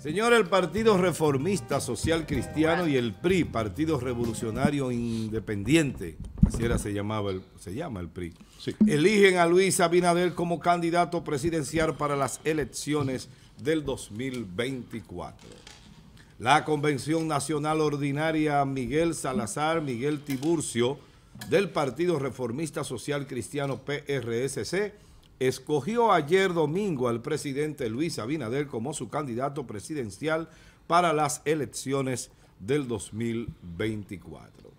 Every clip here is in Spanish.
Señor, el Partido Reformista Social Cristiano y el PRI, Partido Revolucionario Independiente, así era se llamaba se llama el PRI, eligen a Luis Abinader como candidato presidencial para las elecciones del 2024. La Convención Nacional Ordinaria Miguel Salazar, Miguel Tiburcio, del Partido Reformista Social Cristiano PRSC, escogió ayer domingo al presidente Luis Abinader como su candidato presidencial para las elecciones del 2024.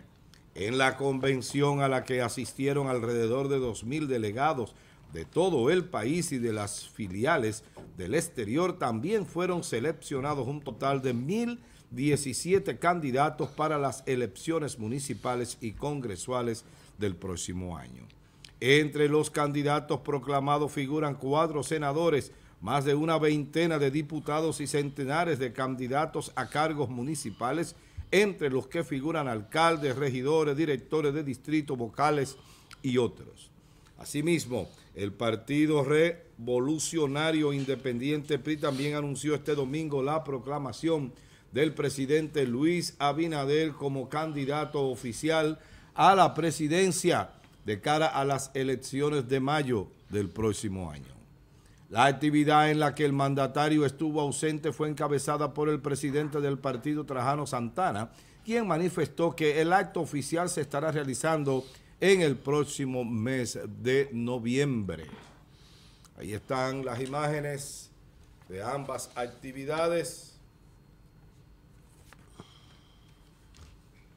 En la convención a la que asistieron alrededor de 2.000 delegados de todo el país y de las filiales del exterior, también fueron seleccionados un total de 1.017 candidatos para las elecciones municipales y congresuales del próximo año. Entre los candidatos proclamados figuran cuatro senadores, más de una veintena de diputados y centenares de candidatos a cargos municipales, entre los que figuran alcaldes, regidores, directores de distritos, vocales y otros. Asimismo, el Partido Revolucionario Independiente PRI también anunció este domingo la proclamación del presidente Luis Abinader como candidato oficial a la presidencia de cara a las elecciones de mayo del próximo año. La actividad en la que el mandatario estuvo ausente fue encabezada por el presidente del partido Trajano Santana, quien manifestó que el acto oficial se estará realizando en el próximo mes de noviembre. Ahí están las imágenes de ambas actividades.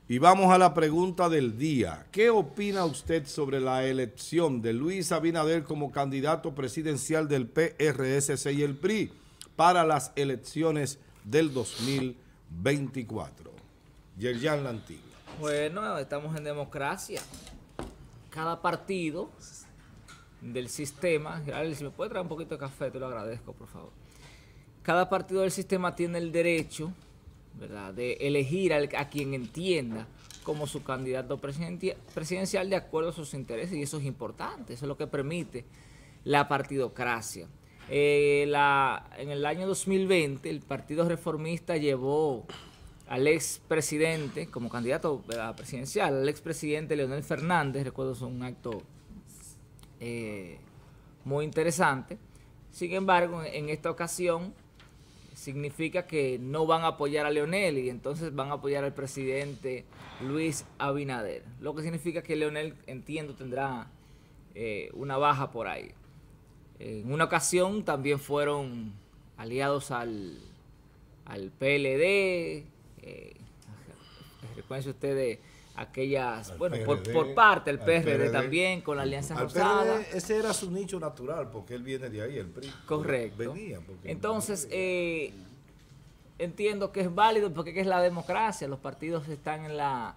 Y vamos a la pregunta del día. ¿Qué opina usted sobre la elección de Luis Abinader como candidato presidencial del PRSC y el PRI para las elecciones del 2024? Yerjan Lantigua. Bueno, estamos en democracia. Cada partido del sistema, si me puede traer un poquito de café, te lo agradezco, por favor. Cada partido del sistema tiene el derecho de elegir a quien entienda como su candidato presidencial de acuerdo a sus intereses y eso es importante, eso es lo que permite la partidocracia. Eh, en el año 2020 el Partido Reformista llevó al expresidente, como candidato presidencial, al expresidente Leonel Fernández, recuerdo es un acto eh, muy interesante. Sin embargo, en esta ocasión significa que no van a apoyar a Leonel y entonces van a apoyar al presidente Luis Abinader. Lo que significa que Leonel, entiendo, tendrá eh, una baja por ahí. En una ocasión también fueron aliados al, PLD. Eh, recuerden ustedes aquellas, bueno, por, parte del PRD, también, con la Alianza Rosada. ese era su nicho natural, porque él viene de ahí, el PRI. Correcto. Entonces, eh, entiendo que es válido porque es la democracia, los partidos están en, la,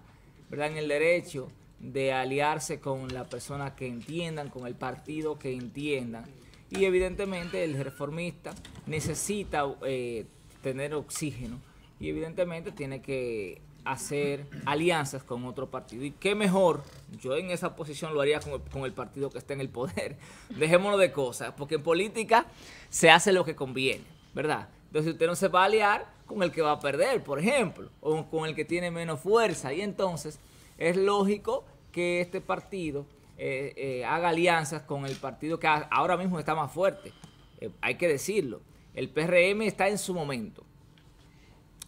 ¿verdad? en el derecho de aliarse con la persona que entiendan, con el partido que entiendan. Y evidentemente el reformista necesita eh, tener oxígeno y evidentemente tiene que hacer alianzas con otro partido. Y qué mejor, yo en esa posición lo haría con el, partido que está en el poder. dejémoslo de cosas, porque en política se hace lo que conviene, ¿verdad? Entonces usted no se va a aliar con el que va a perder, por ejemplo, o con el que tiene menos fuerza. Y entonces es lógico que este partido eh, eh, haga alianzas con el partido que ahora mismo está más fuerte. Eh, hay que decirlo. El PRM está en su momento.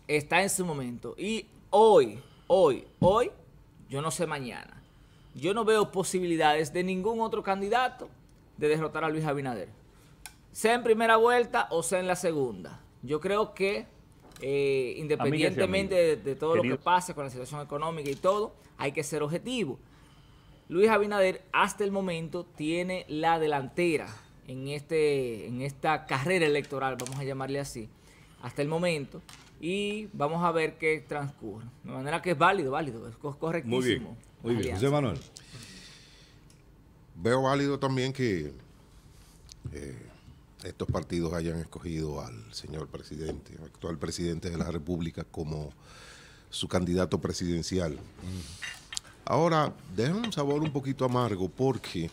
Está en su momento. Y hoy, hoy, hoy, yo no sé mañana, yo no veo posibilidades de ningún otro candidato de derrotar a Luis Abinader. Sea en primera vuelta o sea en la segunda. Yo creo que eh, independientemente de, todo lo que pase con la situación económica y todo, hay que ser objetivo. Luis Abinader hasta el momento tiene la delantera en, este, en esta carrera electoral, vamos a llamarle así, hasta el momento y vamos a ver qué transcurre. De manera que es válido, válido, es correctísimo. Muy bien, muy José Manuel. Veo válido también que eh, estos partidos hayan escogido al señor presidente, actual presidente de la República, como su candidato presidencial. Ahora, deja un sabor un poquito amargo porque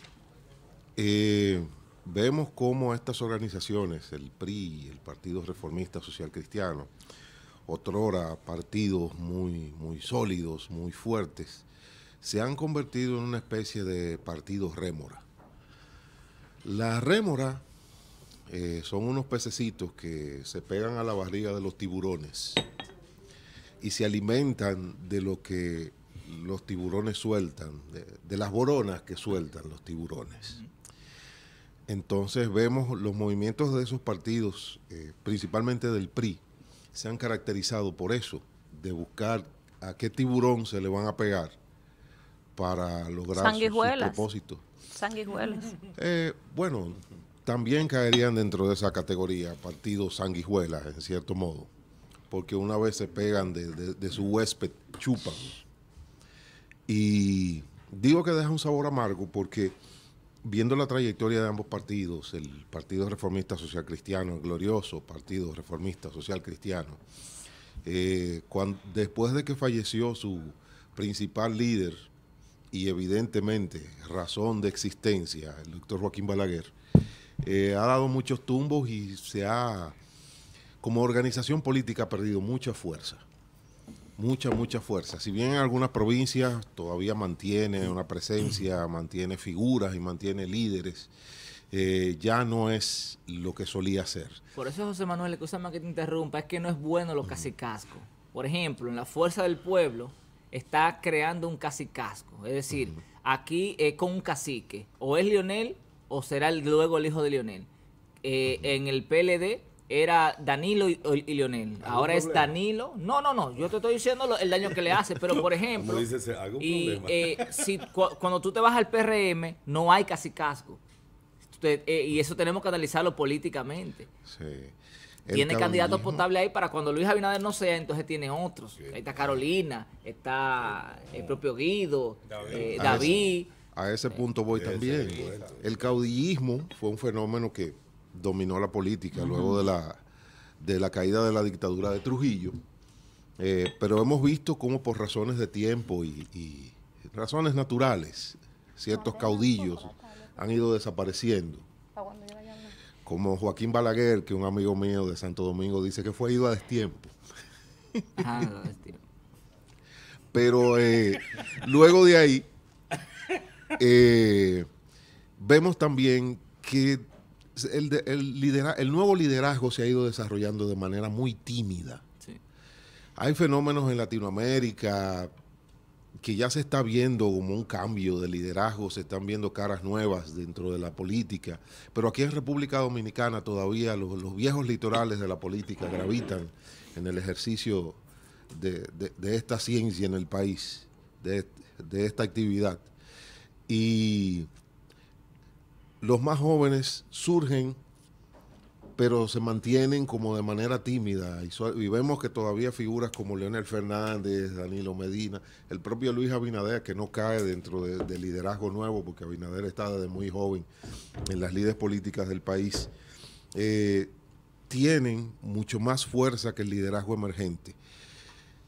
eh, vemos cómo estas organizaciones, el PRI, el Partido Reformista Social Cristiano, otrora partidos muy, muy sólidos, muy fuertes, se han convertido en una especie de partidos rémora. Las rémora eh, son unos pececitos que se pegan a la barriga de los tiburones y se alimentan de lo que los tiburones sueltan, de, las boronas que sueltan los tiburones. Entonces vemos los movimientos de esos partidos, eh, principalmente del PRI, se han caracterizado por eso, de buscar a qué tiburón se le van a pegar para lograr su propósito. Sanguijuelas. Eh, bueno, también caerían dentro de esa categoría partidos sanguijuelas, en cierto modo, porque una vez se pegan de su huésped, chupan. Y digo que deja un sabor amargo porque viendo la trayectoria de ambos partidos, el Partido Reformista Social Cristiano, el glorioso Partido Reformista Social Cristiano, eh, después de que falleció su principal líder y evidentemente razón de existencia, el doctor Joaquín Balaguer, eh, ha dado muchos tumbos y se ha, como organización política, ha perdido mucha fuerza mucha, mucha fuerza. Si bien en algunas provincias todavía mantiene una presencia, mantiene figuras y mantiene líderes, eh, ya no es lo que solía ser. Por eso, José Manuel, excusa más que te interrumpa, es que no es bueno los casicascos. Por ejemplo, en la fuerza del pueblo está creando un casicasco. Es decir, aquí es con un cacique. O es Lionel o será luego el hijo de Lionel. Eh, en el PLD era Danilo y, Leonel. Ahora es Danilo. No, no, no. Yo te estoy diciendo el daño que le hace. Pero, por ejemplo, y, eh, cuando tú te vas al PRM, no hay casi casco. Eh, y eso tenemos que analizarlo políticamente. Tiene candidatos potables ahí para cuando Luis Abinader no sea, entonces tiene otros. Ahí está Carolina, está eh, el propio Guido, David. a ese punto voy también. El caudillismo fue un fenómeno que dominó la política luego de la, de la caída de la dictadura de Trujillo. Eh, pero hemos visto cómo por razones de tiempo y, razones naturales, ciertos caudillos han ido desapareciendo. Como Joaquín Balaguer, que un amigo mío de Santo Domingo dice que fue ido a destiempo. Ah, pero eh, luego de ahí, eh, vemos también que el, el nuevo liderazgo se ha ido desarrollando de manera muy tímida. Hay fenómenos en Latinoamérica que ya se está viendo como un cambio de liderazgo, se están viendo caras nuevas dentro de la política, pero aquí en República Dominicana todavía los, viejos litorales de la política gravitan en el ejercicio de, esta ciencia en el país, de, de esta actividad. Y los más jóvenes surgen, pero se mantienen como de manera tímida. Y, vemos que todavía figuras como Leonel Fernández, Danilo Medina, el propio Luis Abinader, que no cae dentro del liderazgo nuevo, porque Abinader está desde muy joven en las líderes políticas del país, eh, tienen mucho más fuerza que el liderazgo emergente.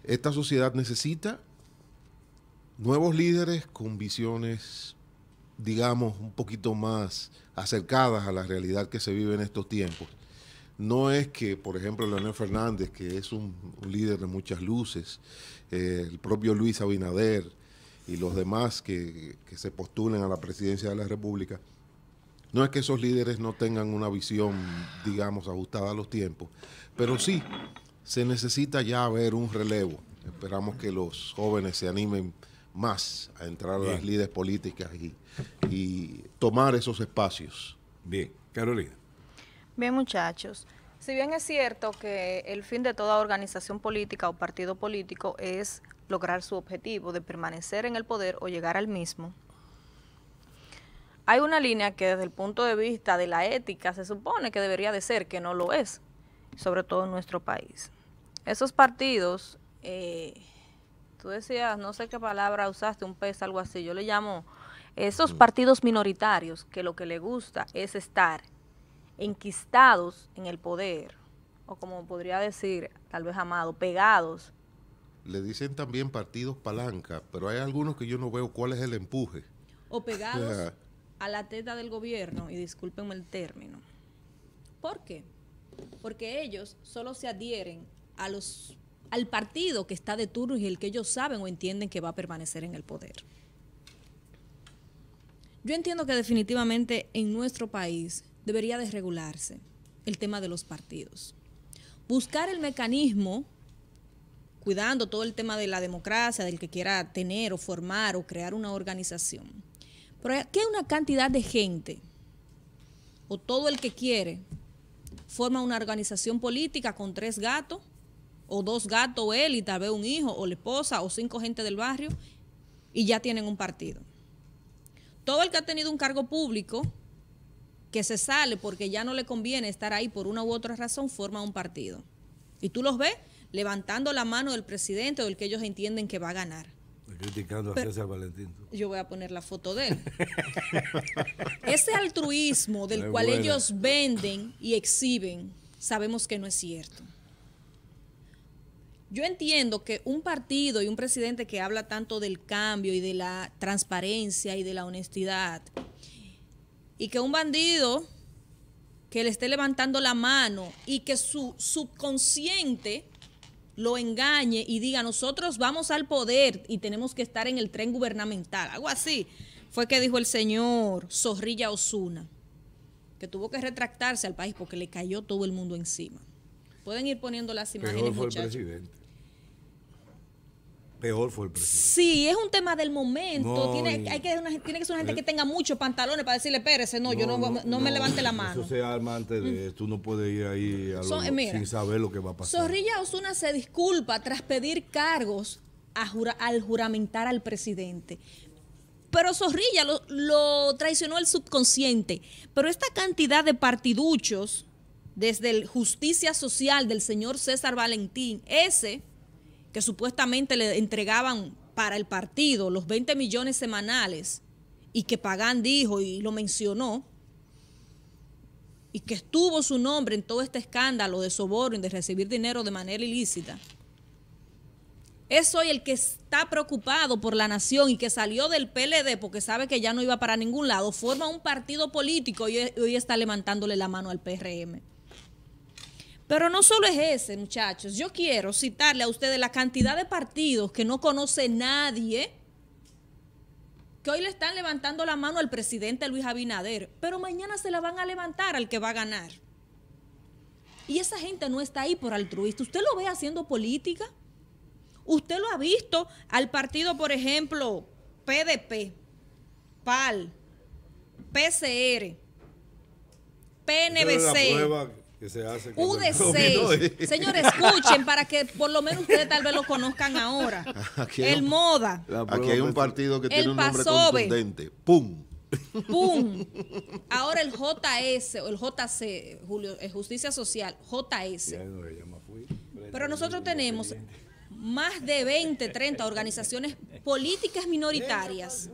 Esta sociedad necesita nuevos líderes con visiones digamos, un poquito más acercadas a la realidad que se vive en estos tiempos. No es que, por ejemplo, Leonel Fernández, que es un, líder de muchas luces, eh, el propio Luis Abinader y los demás que, se postulen a la presidencia de la República, no es que esos líderes no tengan una visión, digamos, ajustada a los tiempos, pero sí se necesita ya ver un relevo. Esperamos que los jóvenes se animen más a entrar a las líderes políticas y, y tomar esos espacios. Bien, Carolina. Bien, muchachos. Si bien es cierto que el fin de toda organización política o partido político es lograr su objetivo de permanecer en el poder o llegar al mismo, hay una línea que desde el punto de vista de la ética se supone que debería de ser, que no lo es, sobre todo en nuestro país. Esos partidos eh, tú decías, no sé qué palabra usaste, un pez, algo así, yo le llamo esos mm. partidos minoritarios que lo que le gusta es estar enquistados en el poder, o como podría decir tal vez Amado, pegados. Le dicen también partidos palanca, pero hay algunos que yo no veo cuál es el empuje. O pegados a la teta del gobierno, y discúlpenme el término. ¿Por qué? Porque ellos solo se adhieren a los al partido que está de turno y el que ellos saben o entienden que va a permanecer en el poder. Yo entiendo que definitivamente en nuestro país debería desregularse el tema de los partidos. Buscar el mecanismo, cuidando todo el tema de la democracia, del que quiera tener o formar o crear una organización. Pero que una cantidad de gente, o todo el que quiere, forma una organización política con tres gatos o dos gatos él y tal vez un hijo o la esposa o cinco gente del barrio y ya tienen un partido. Todo el que ha tenido un cargo público que se sale porque ya no le conviene estar ahí por una u otra razón forma un partido. Y tú los ves levantando la mano del presidente o del que ellos entienden que va a ganar. Criticando a Valentín. Yo voy a poner la foto de él. Ese altruismo del cual ellos venden y exhiben, sabemos que no es cierto. Yo entiendo que un partido y un presidente que habla tanto del cambio y de la transparencia y de la honestidad, y que un bandido que le esté levantando la mano y que su subconsciente lo engañe y diga, nosotros vamos al poder y tenemos que estar en el tren gubernamental, algo así, fue que dijo el señor Zorrilla Osuna, que tuvo que retractarse al país porque le cayó todo el mundo encima. Pueden ir poniendo las imágenes peor fue el presidente. Sí, es un tema del momento. tiene, hay que, ser una gente eh, que tenga muchos pantalones para decirle, espérese, no, yo no, me levante la mano. Eso se arma antes de mm. Tú no puedes ir ahí a eh, sin saber lo que va a pasar. Zorrilla Osuna se disculpa tras pedir cargos al juramentar al presidente. Pero Zorrilla lo, lo traicionó el subconsciente. Pero esta cantidad de partiduchos, desde el Justicia Social del señor César Valentín, ese que supuestamente le entregaban para el partido los 20 millones semanales y que Pagán dijo y lo mencionó y que estuvo su nombre en todo este escándalo de soborno y de recibir dinero de manera ilícita. Es hoy el que está preocupado por la nación y que salió del PLD porque sabe que ya no iba para ningún lado, forma un partido político y hoy está levantándole la mano al PRM. Pero no solo es ese, muchachos. Yo quiero citarle a ustedes la cantidad de partidos que no conoce nadie, que hoy le están levantando la mano al presidente Luis Abinader, pero mañana se la van a levantar al que va a ganar. Y esa gente no está ahí por altruista. ¿Usted lo ve haciendo política? ¿Usted lo ha visto al partido, por ejemplo, PDP, PAL, PCR, PNBC? que se hace. UDC. Señores, escuchen para que por lo menos ustedes tal vez lo conozcan ahora. el Moda. Aquí hay un partido que tiene un nombre contundente. ¡Pum! ¡Pum! Ahora el JS, o el JC, Julio, eh, Justicia Social, JS. Pero nosotros tenemos más de 20, 30 organizaciones políticas minoritarias.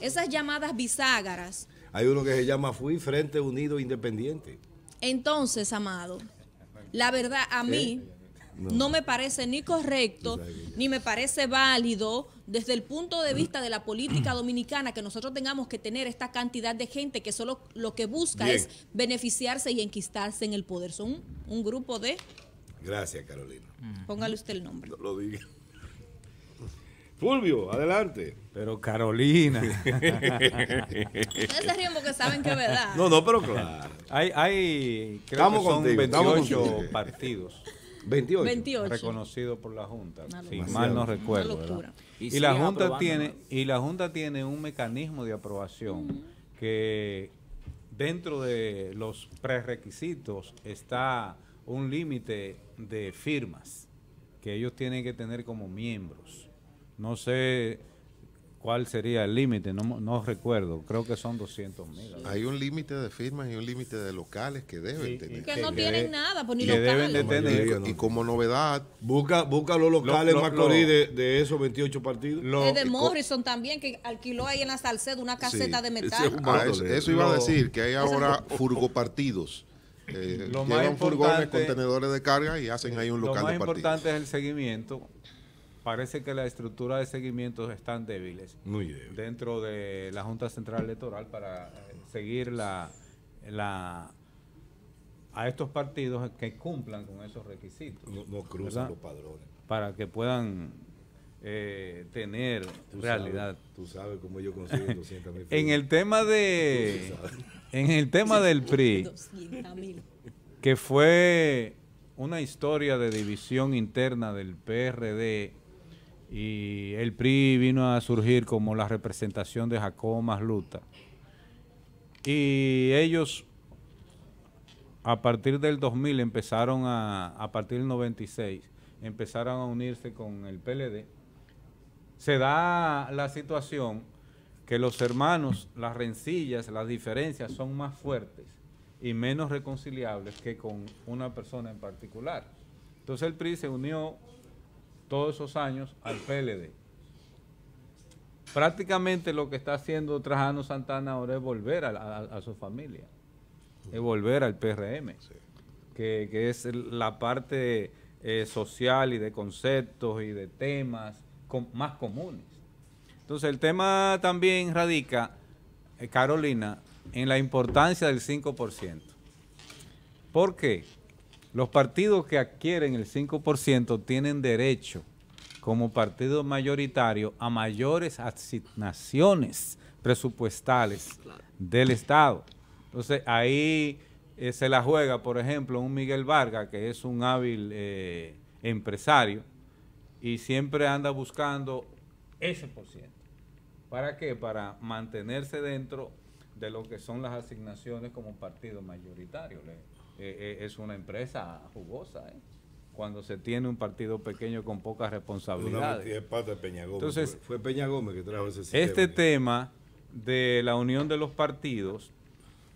Esas llamadas biságaras. Hay uno que se llama FUI, Frente Unido Independiente. Entonces, amado, la verdad a ¿Eh? mí no. me parece ni correcto, ni me parece válido desde el punto de vista de la política dominicana que nosotros tengamos que tener esta cantidad de gente que solo lo que busca es beneficiarse y enquistarse en el poder. Son un, grupo de... Gracias, Carolina. Póngale usted el nombre. lo diga. Fulvio, adelante. Pero Carolina. Es saben que verdad. No, no, pero claro. Hay, hay creo que son 28 partidos. 28. Reconocidos Reconocido por la Junta, si mal no recuerdo. Y, la Junta tiene, y la Junta tiene un mecanismo de aprobación que dentro de los prerequisitos está un límite de firmas que ellos tienen que tener como miembros. No sé cuál sería el límite, no, no, recuerdo, creo que son 200 mil. Hay un límite de firmas y un límite de locales que deben tener. Que no tienen nada, pues ni locales. Deben tener. Y, como novedad... Busca, busca los locales Macorís de, esos 28 partidos. el de Morrison también, que alquiló ahí en la Salcedo una caseta de metal. Ah, eso, iba a decir, que hay ahora furgopartidos. partidos. Eh, llevan furgones, contenedores de carga y hacen ahí un local de partidos. Lo más importante es el seguimiento parece que la estructura de seguimiento están débiles. Muy Dentro de la Junta Central Electoral para eh, seguir la, a estos partidos que cumplan con esos requisitos. No, cruzan los padrones. Para que puedan eh, tener realidad. tú sabes cómo yo consigo 200 en el tema de, en el tema del PRI, que fue una historia de división interna del PRD y el PRI vino a surgir como la representación de Jacobo Masluta. Y ellos a partir del 2000 empezaron a, a partir del 96, empezaron a unirse con el PLD. Se da la situación que los hermanos, las rencillas, las diferencias son más fuertes y menos reconciliables que con una persona en particular. Entonces el PRI se unió todos esos años al PLD. Prácticamente lo que está haciendo Trajano Santana ahora es volver a, su familia, es volver al PRM, que, es la parte eh, social y de conceptos y de temas más comunes. Entonces el tema también radica, eh, Carolina, en la importancia del 5%. ¿Por qué? Los partidos que adquieren el 5% tienen derecho como partido mayoritario a mayores asignaciones presupuestales del Estado. Entonces ahí eh, se la juega, por ejemplo, un Miguel Vargas, que es un hábil eh, empresario y siempre anda buscando ese por ciento. ¿Para qué? Para mantenerse dentro de lo que son las asignaciones como partido mayoritario. ¿le? Eh, eh, es una empresa jugosa. ¿eh? cuando se tiene un partido pequeño con pocas responsabilidades. Peña Entonces, fue, Peña Gómez que trajo ese Este tema de la unión de los partidos,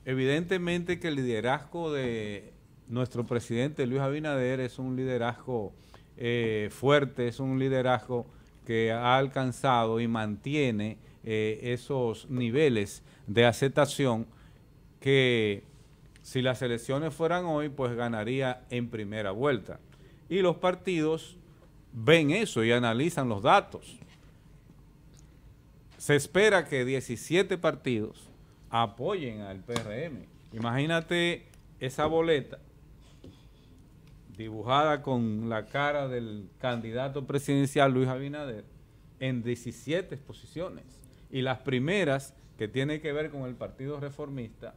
evidentemente que el liderazgo de nuestro presidente Luis Abinader es un liderazgo fuerte, es un liderazgo que ha alcanzado y mantiene esos niveles de aceptación que si las elecciones fueran hoy, pues ganaría en primera vuelta. Y los partidos ven eso y analizan los datos. Se espera que 17 partidos apoyen al PRM. Imagínate esa boleta dibujada con la cara del candidato presidencial Luis Abinader en 17 exposiciones. Y las primeras que tienen que ver con el Partido Reformista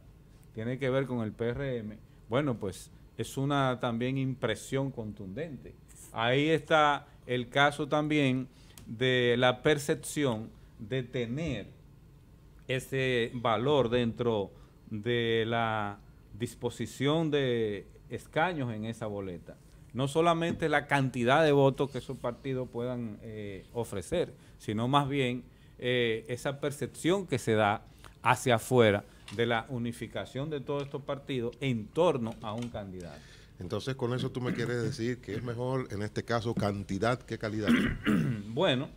tiene que ver con el PRM, bueno, pues es una también impresión contundente. Ahí está el caso también de la percepción de tener ese valor dentro de la disposición de escaños en esa boleta. No solamente la cantidad de votos que esos partidos puedan eh, ofrecer, sino más bien eh, esa percepción que se da hacia afuera de la unificación de todos estos partidos en torno a un candidato. Entonces, con eso tú me quieres decir que es mejor, en este caso, cantidad que calidad. bueno,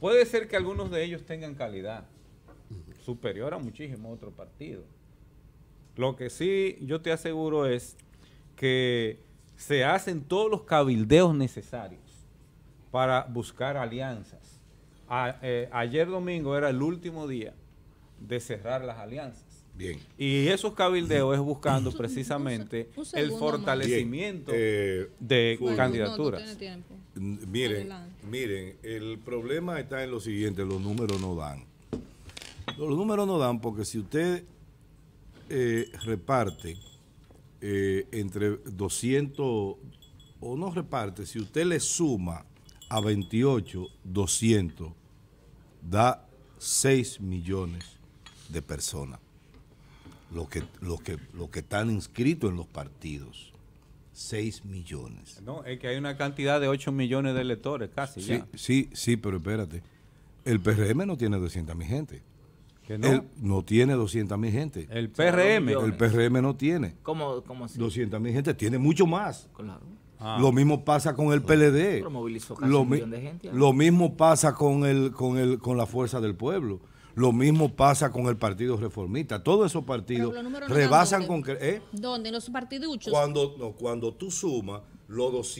puede ser que algunos de ellos tengan calidad superior a muchísimos otros partidos. Lo que sí yo te aseguro es que se hacen todos los cabildeos necesarios para buscar alianzas. Eh, ayer domingo era el último día de cerrar las alianzas. Bien. Y esos cabildeos es buscando precisamente el fortalecimiento eh, de candidaturas. miren, miren, el problema está en lo siguiente, los números no dan. Los números no dan porque si usted eh, reparte eh, entre 200, o no reparte, si usted le suma a 28, 200, da 6 millones de personas, los que, los que, los que están inscritos en los partidos. 6 millones. No, es que hay una cantidad de 8 millones de electores casi. Sí, sí, sí, pero espérate. El PRM no tiene 200 mil gente. ¿Que no? no tiene 200 mil gente. El PRM. El PRM no tiene. ¿Cómo, cómo así? 200 mil gente, tiene mucho más. Claro. Ah. Lo mismo pasa con el PLD. lo, de gente, lo mismo pasa con el, con el, con la fuerza del pueblo. Lo mismo pasa con el Partido Reformista. Todos esos partidos rebasan con... ¿eh? ¿Dónde? los partiduchos? Cuando, no, cuando tú sumas los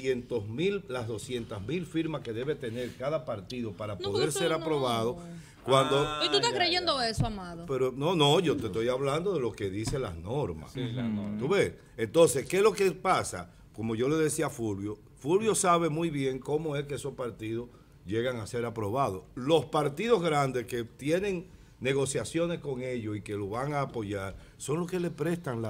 mil, las 200 mil firmas que debe tener cada partido para poder ser aprobado... Ah, cuando, ¿Y tú estás creyendo eso, Amado? Pero no, no, yo te estoy hablando de lo que dicen las normas. Sí, las normas. ¿Tú ves? Entonces, ¿qué es lo que pasa? Como yo le decía a Fulvio, Fulvio sabe muy bien cómo es que esos partidos llegan a ser aprobados. Los partidos grandes que tienen negociaciones con ellos y que lo van a apoyar son los que le prestan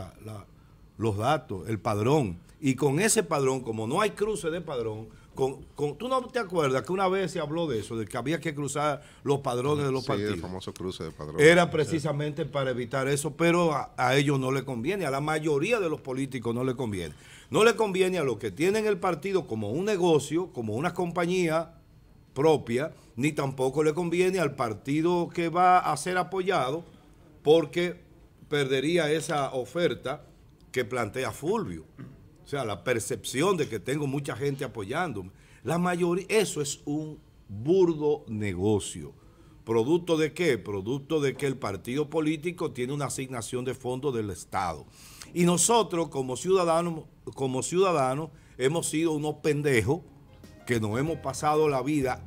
los datos, el padrón. Y con ese padrón, como no hay cruce de padrón, con, ¿Tú no te acuerdas que una vez se habló de eso, de que había que cruzar los padrones de los partidos? famoso cruce de padrón. Era precisamente para evitar eso, pero a, a, ellos no le conviene, a la mayoría de los políticos no le conviene. No le conviene a los que tienen el partido como un negocio, como una compañía propia, ni tampoco le conviene al partido que va a ser apoyado, porque perdería esa oferta que plantea Fulvio. O sea, la percepción de que tengo mucha gente apoyándome. La mayoría, eso es un burdo negocio. ¿Producto de qué? Producto de que el partido político tiene una asignación de fondos del Estado. Y nosotros como ciudadanos, como ciudadanos hemos sido unos pendejos que nos hemos pasado la vida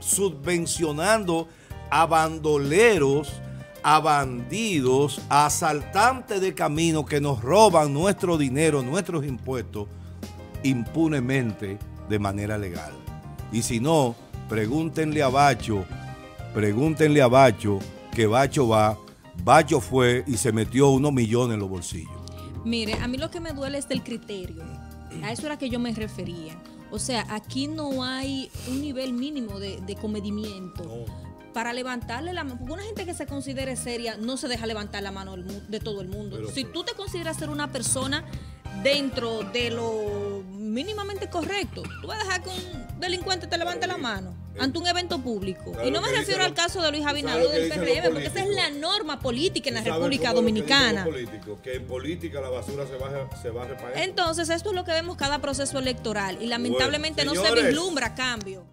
subvencionando a bandoleros, a bandidos, a asaltantes de camino que nos roban nuestro dinero, nuestros impuestos, impunemente de manera legal. Y si no, pregúntenle a Bacho, pregúntenle a Bacho que Bacho va, Bacho fue y se metió unos millones en los bolsillos. Mire, a mí lo que me duele es el criterio. A eso era que yo me refería. O sea, aquí no hay un nivel mínimo de, comedimiento. Para levantarle la mano, una gente que se considere seria no se deja levantar la mano de todo el mundo. si tú te consideras ser una persona dentro de lo mínimamente correcto, tú vas a dejar que un delincuente te levante la mano. Eh, ante un evento público. y no me refiero al caso de Luis Abinader del PRM, e porque esa es la norma política en la República Dominicana. Que, en política la basura se va, a reparar. Entonces, esto es lo que vemos cada proceso electoral y lamentablemente no se vislumbra cambio.